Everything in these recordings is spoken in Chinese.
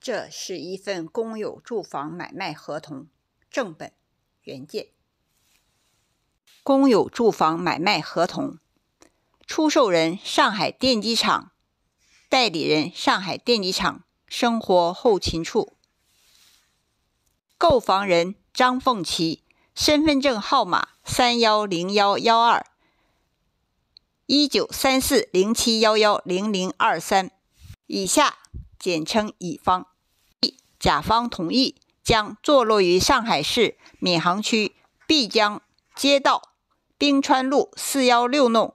这是一份公有住房买卖合同正本原件。公有住房买卖合同，出售人上海电机厂，代理人上海电机厂生活后勤处，购房人张凤琪，身份证号码三幺零幺幺二一九三四零七幺幺零零二三，以下简称乙方。甲方同意将坐落于上海市闵行区碧江街道冰川路四幺六弄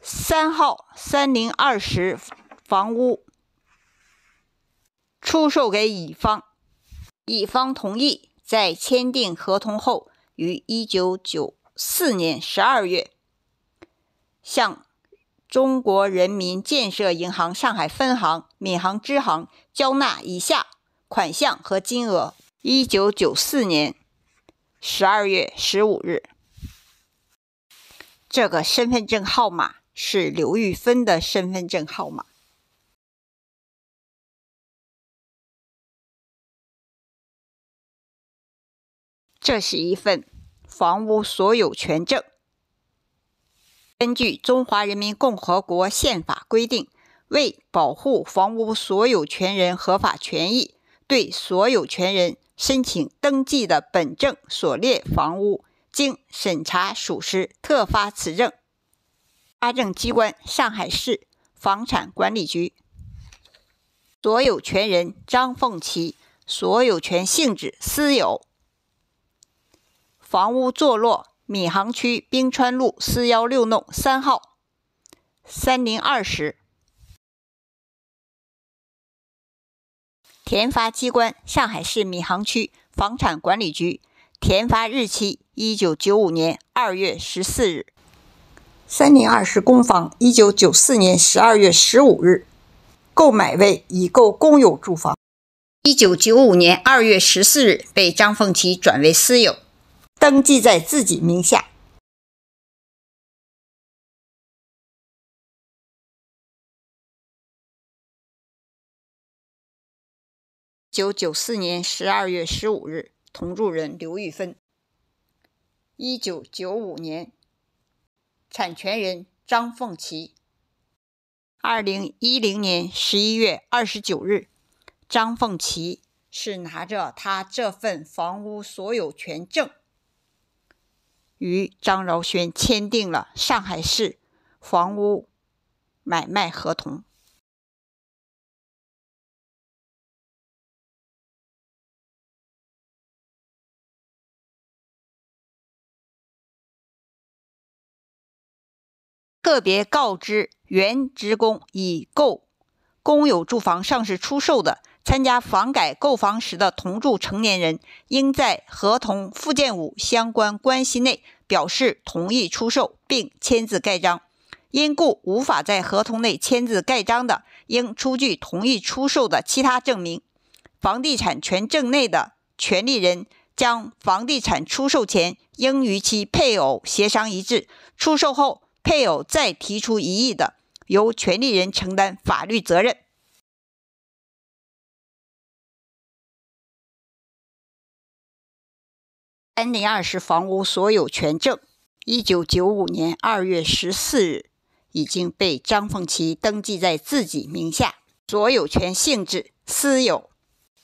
三号三零二十房屋出售给乙方。乙方同意在签订合同后，于一九九四年十二月向中国人民建设银行上海分行闵行支行。交纳以下款项和金额：一九九四年十二月十五日。这个身份证号码是刘玉芬的身份证号码。这是一份房屋所有权证。根据《中华人民共和国宪法》规定。为保护房屋所有权人合法权益，对所有权人申请登记的本证所列房屋经审查属实，特发此证。发证机关：上海市房产管理局。所有权人：张凤琪，所有权性质：私有。房屋坐落：闵行区冰川路四幺六弄三号三零二室。填发机关：上海市闵行区房产管理局。填发日期：一九九五年二月十四日。三零二室公房，一九九四年十二月十五日购买，为已购公有住房。一九九五年二月十四日被张凤琪转为私有，登记在自己名下。一九九四年十二月十五日，同住人刘玉芬；一九九五年，产权人张凤岐；二零一零年十一月二十九日，张凤岐是拿着他这份房屋所有权证，与张饶轩签订了上海市房屋买卖合同。特别告知：原职工已购公有住房上市出售的，参加房改购房时的同住成年人，应在合同附件五相关关系内表示同意出售，并签字盖章。因故无法在合同内签字盖章的，应出具同意出售的其他证明。房地产权证内的权利人将房地产出售前，应与其配偶协商一致；出售后，配偶再提出异议的，由权利人承担法律责任。三零二室房屋所有权证，一九九五年二月十四日已经被张凤琪登记在自己名下，所有权性质私有，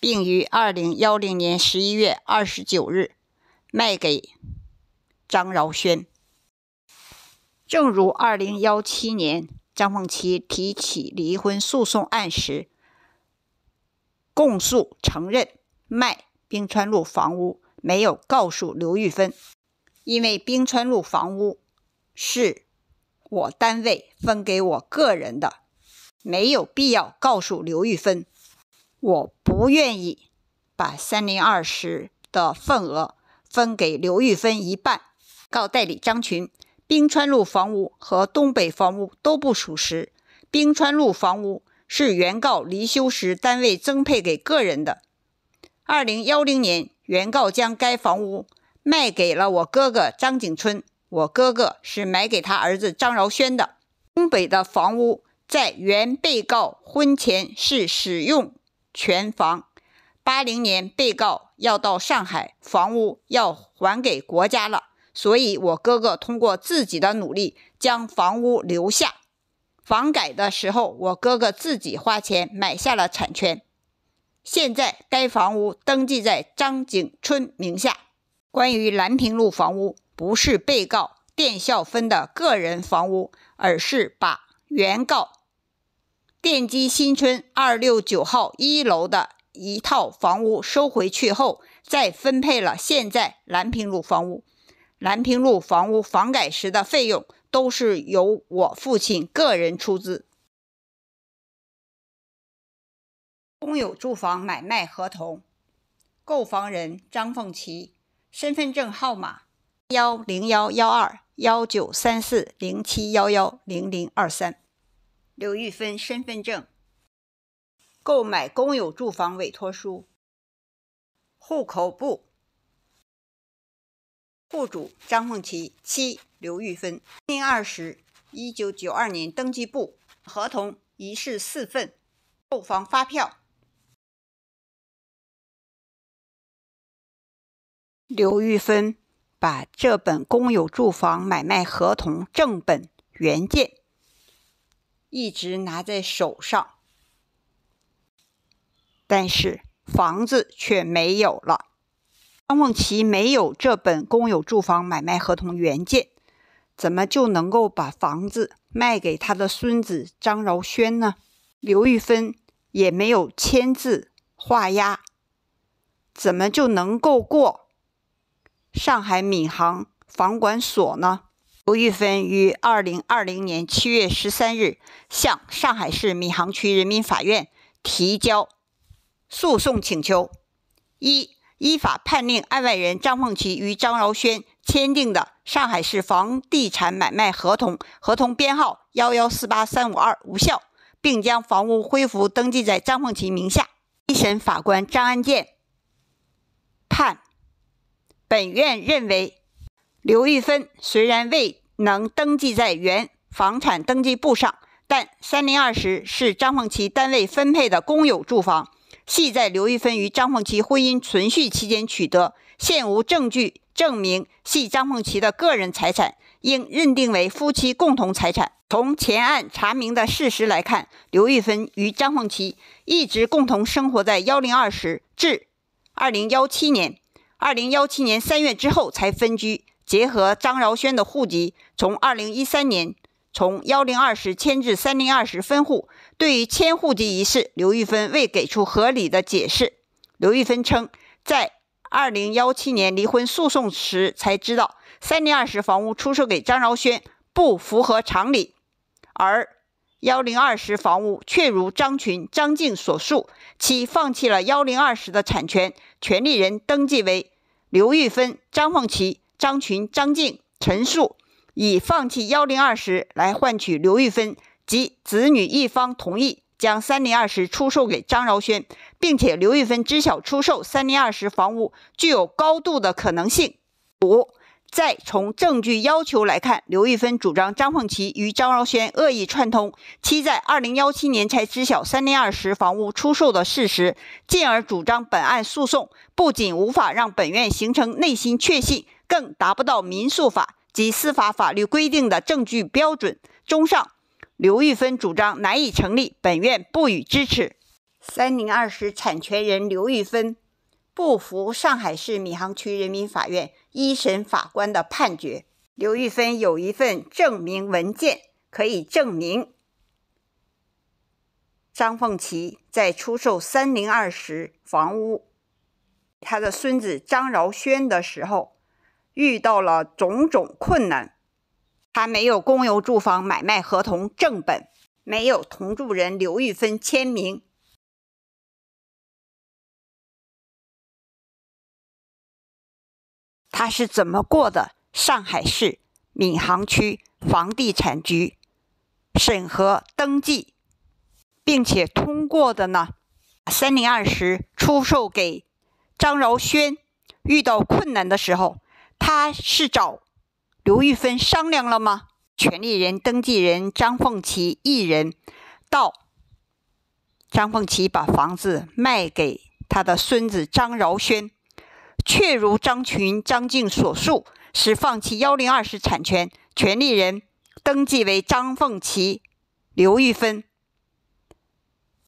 并于二零幺零年十一月二十九日卖给张饶轩。正如二零幺七年张凤岐提起离婚诉讼案时，供述承认卖冰川路房屋没有告诉刘玉芬，因为冰川路房屋是我单位分给我个人的，没有必要告诉刘玉芬。我不愿意把三零二十的份额分给刘玉芬一半。告代理张群。冰川路房屋和东北房屋都不属实。冰川路房屋是原告离休时单位增配给个人的。二零幺零年，原告将该房屋卖给了我哥哥张景春。我哥哥是买给他儿子张饶轩的。东北的房屋在原被告婚前是使用权房。八零年，被告要到上海，房屋要还给国家了。所以，我哥哥通过自己的努力将房屋留下。房改的时候，我哥哥自己花钱买下了产权。现在，该房屋登记在张景春名下。关于兰平路房屋，不是被告店校分的个人房屋，而是把原告电机新村二六九号一楼的一套房屋收回去后，再分配了现在兰平路房屋。南平路房屋房改时的费用都是由我父亲个人出资。公有住房买卖合同，购房人张凤琪，身份证号码幺零幺幺二幺九三四零七幺幺零零二三，刘玉芬身份证，购买公有住房委托书，户口簿。户主张凤琪，妻刘玉芬，另二十，一九九二年登记簿合同一式四份，购房发票。刘玉芬把这本公有住房买卖合同正本原件一直拿在手上，但是房子却没有了。张梦琪没有这本公有住房买卖合同原件，怎么就能够把房子卖给他的孙子张饶轩呢？刘玉芬也没有签字画押，怎么就能够过上海闵行房管所呢？刘玉芬于二零二零年七月十三日向上海市闵行区人民法院提交诉讼请求一。依法判令案外人张凤岐与张饶轩签订的上海市房地产买卖合同，合同编号幺幺四八三五二无效，并将房屋恢复登记在张凤岐名下。一审法官张安建判，本院认为，刘玉芬虽然未能登记在原房产登记簿上，但三零二十是张凤岐单位分配的公有住房。系在刘玉芬与张凤岐婚姻存续期间取得，现无证据证明系张凤岐的个人财产，应认定为夫妻共同财产。从前案查明的事实来看，刘玉芬与张凤岐一直共同生活在幺零二室，至二零幺七年，二零幺七年三月之后才分居。结合张饶轩的户籍，从二零一三年。从幺零二十迁至三零二十分户，对于迁户籍一事，刘玉芬未给出合理的解释。刘玉芬称，在二零幺七年离婚诉讼时才知道，三零二十房屋出售给张饶轩不符合常理，而幺零二十房屋确如张群、张静所述，其放弃了幺零二十的产权，权利人登记为刘玉芬、张凤琪、张群、张静陈述。以放弃幺零二十来换取刘玉芬及子女一方同意将三零二十出售给张饶轩，并且刘玉芬知晓出售三零二十房屋具有高度的可能性。五、再从证据要求来看，刘玉芬主张张凤琪与张饶轩恶意串通，其在二零幺七年才知晓三零二十房屋出售的事实，进而主张本案诉讼不仅无法让本院形成内心确信，更达不到民诉法。及司法法律规定的证据标准。综上，刘玉芬主张难以成立，本院不予支持。三零二室产权人刘玉芬不服上海市闵行区人民法院一审法官的判决。刘玉芬有一份证明文件可以证明，张凤岐在出售三零二室房屋他的孙子张饶轩的时候。遇到了种种困难，他没有公有住房买卖合同正本，没有同住人刘玉芬签名，他是怎么过的？上海市闵行区房地产局审核登记，并且通过的呢？三零二十出售给张饶轩，遇到困难的时候。他是找刘玉芬商量了吗？权利人登记人张凤岐一人到，张凤岐把房子卖给他的孙子张饶轩，确如张群、张静所述，是放弃幺零二室产权，权利人登记为张凤岐、刘玉芬、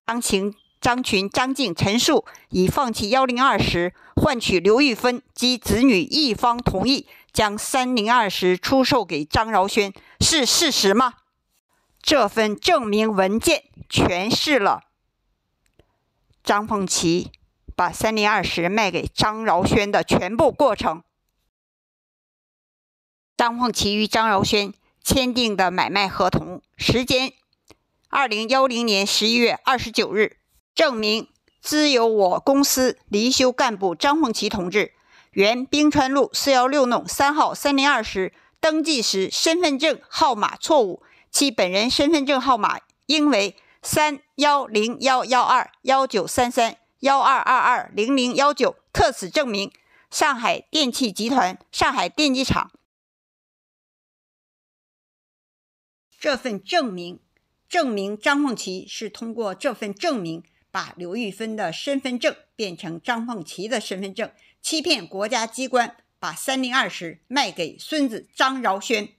当庭。张群、张静陈述：以放弃幺零二室换取刘玉芬及子女一方同意，将三零二室出售给张饶轩，是事实吗？这份证明文件诠释了张凤岐把三零二室卖给张饶轩的全部过程。张凤岐与张饶轩签订的买卖合同时间：二零幺零年十一月二十九日。证明兹有我公司离休干部张凤岐同志，原冰川路四幺六弄三号三零二室登记时身份证号码错误，其本人身份证号码应为三幺零幺幺二幺九三三幺二二二零零幺九，特此证明。上海电气集团上海电机厂这份证明证明张凤岐是通过这份证明。把刘玉芬的身份证变成张凤琪的身份证，欺骗国家机关，把三零二室卖给孙子张饶轩。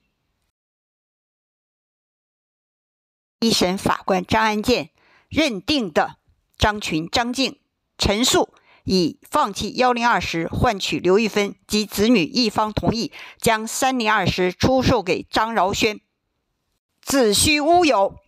一审法官张安建认定的张群、张静陈述，以放弃幺零二室换取刘玉芬及子女一方同意，将三零二室出售给张饶轩，子虚乌有。